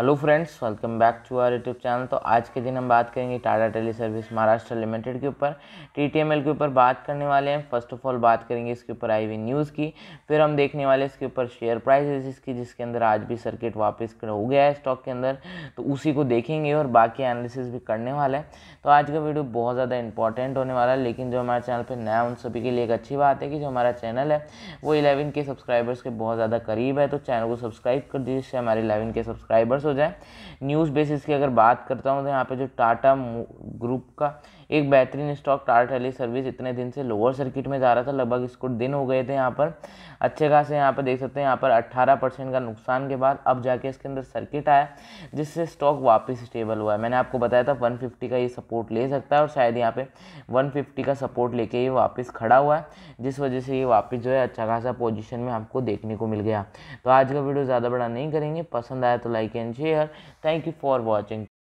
hello friends welcome back to our YouTube channel तो आज के दिन हम बात करेंगे Tata tele service Maharashtra limited के ऊपर टी के ऊपर बात करने वाले हैं फर्स्ट ऑफ ऑल बात करेंगे इसके ऊपर आई हुई न्यूज़ की फिर हम देखने वाले इसके ऊपर शेयर प्राइस इसकी जिसके अंदर आज भी सर्किट वापस हो गया है स्टॉक के अंदर तो उसी को देखेंगे और बाकी एनालिसिस भी करने वाला है तो आज का वीडियो बहुत ज़्यादा इंपॉर्टेंट होने वाला है लेकिन जो हमारे चैनल पर नया उन सभी के लिए एक अच्छी बात है कि जो हमारा चैनल है वो इलेवन के सब्सक्राइबर्स के बहुत ज़्यादा करीब है तो चैनल को सब्सक्राइब कर दीजिए जिससे हमारे इलेवन के सब्सक्राइबर्स हो जाए न्यूज़ बेसिस की अगर बात करता हूँ तो यहाँ पे जो टाटा ग्रुप का एक बेहतरीन स्टॉक टाटा टेली सर्विस इतने दिन से लोअर सर्किट में जा रहा था लगभग इसको दिन हो गए थे यहाँ पर अच्छे खासे यहाँ पर देख सकते हैं यहाँ पर 18 परसेंट का नुकसान के बाद अब जाके इसके अंदर सर्किट आया जिससे स्टॉक वापस स्टेबल हुआ है मैंने आपको बताया था वन का ये सपोर्ट ले सकता है और शायद यहाँ पर वन का सपोर्ट लेके ये वापस खड़ा हुआ है जिस वजह से ये वापस जो है अच्छा खासा पोजिशन में आपको देखने को मिल गया तो आज का वीडियो ज़्यादा बड़ा नहीं करेंगे पसंद आया तो like and share thank you for watching